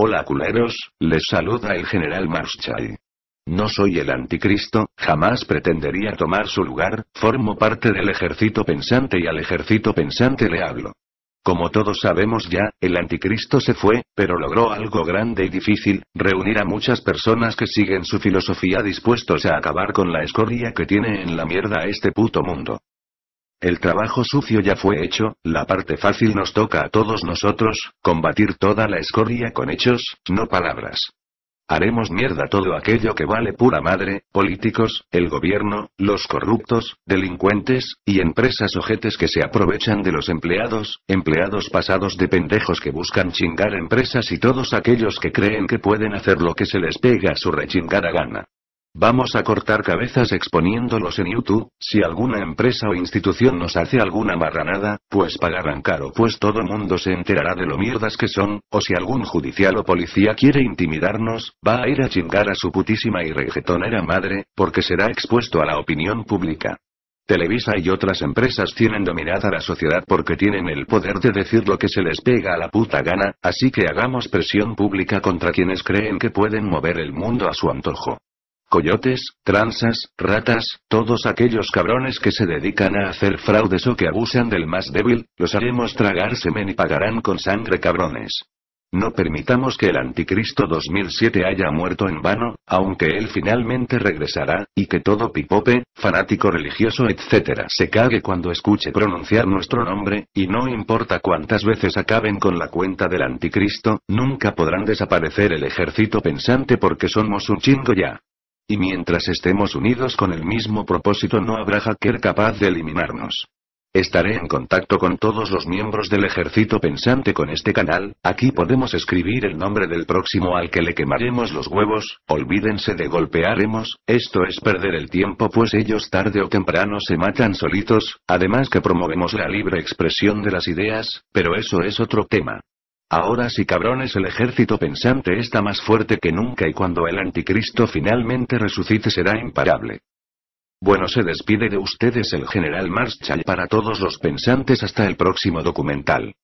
Hola culeros, les saluda el general Marshall. No soy el anticristo, jamás pretendería tomar su lugar, formo parte del ejército pensante y al ejército pensante le hablo. Como todos sabemos ya, el anticristo se fue, pero logró algo grande y difícil, reunir a muchas personas que siguen su filosofía dispuestos a acabar con la escoria que tiene en la mierda este puto mundo. El trabajo sucio ya fue hecho, la parte fácil nos toca a todos nosotros, combatir toda la escoria con hechos, no palabras. Haremos mierda todo aquello que vale pura madre, políticos, el gobierno, los corruptos, delincuentes, y empresas ojetes que se aprovechan de los empleados, empleados pasados de pendejos que buscan chingar empresas y todos aquellos que creen que pueden hacer lo que se les pega a su rechingada gana. Vamos a cortar cabezas exponiéndolos en YouTube, si alguna empresa o institución nos hace alguna marranada, pues pagarán caro pues todo mundo se enterará de lo mierdas que son, o si algún judicial o policía quiere intimidarnos, va a ir a chingar a su putísima y regetonera madre, porque será expuesto a la opinión pública. Televisa y otras empresas tienen dominada la sociedad porque tienen el poder de decir lo que se les pega a la puta gana, así que hagamos presión pública contra quienes creen que pueden mover el mundo a su antojo coyotes, tranzas, ratas, todos aquellos cabrones que se dedican a hacer fraudes o que abusan del más débil, los haremos tragarse semen y pagarán con sangre cabrones. No permitamos que el anticristo 2007 haya muerto en vano, aunque él finalmente regresará, y que todo pipope, fanático religioso etc. se cague cuando escuche pronunciar nuestro nombre, y no importa cuántas veces acaben con la cuenta del anticristo, nunca podrán desaparecer el ejército pensante porque somos un chingo ya. Y mientras estemos unidos con el mismo propósito no habrá hacker capaz de eliminarnos. Estaré en contacto con todos los miembros del ejército pensante con este canal, aquí podemos escribir el nombre del próximo al que le quemaremos los huevos, olvídense de golpearemos, esto es perder el tiempo pues ellos tarde o temprano se matan solitos, además que promovemos la libre expresión de las ideas, pero eso es otro tema. Ahora sí cabrones el ejército pensante está más fuerte que nunca y cuando el anticristo finalmente resucite será imparable. Bueno se despide de ustedes el general Marshall para todos los pensantes hasta el próximo documental.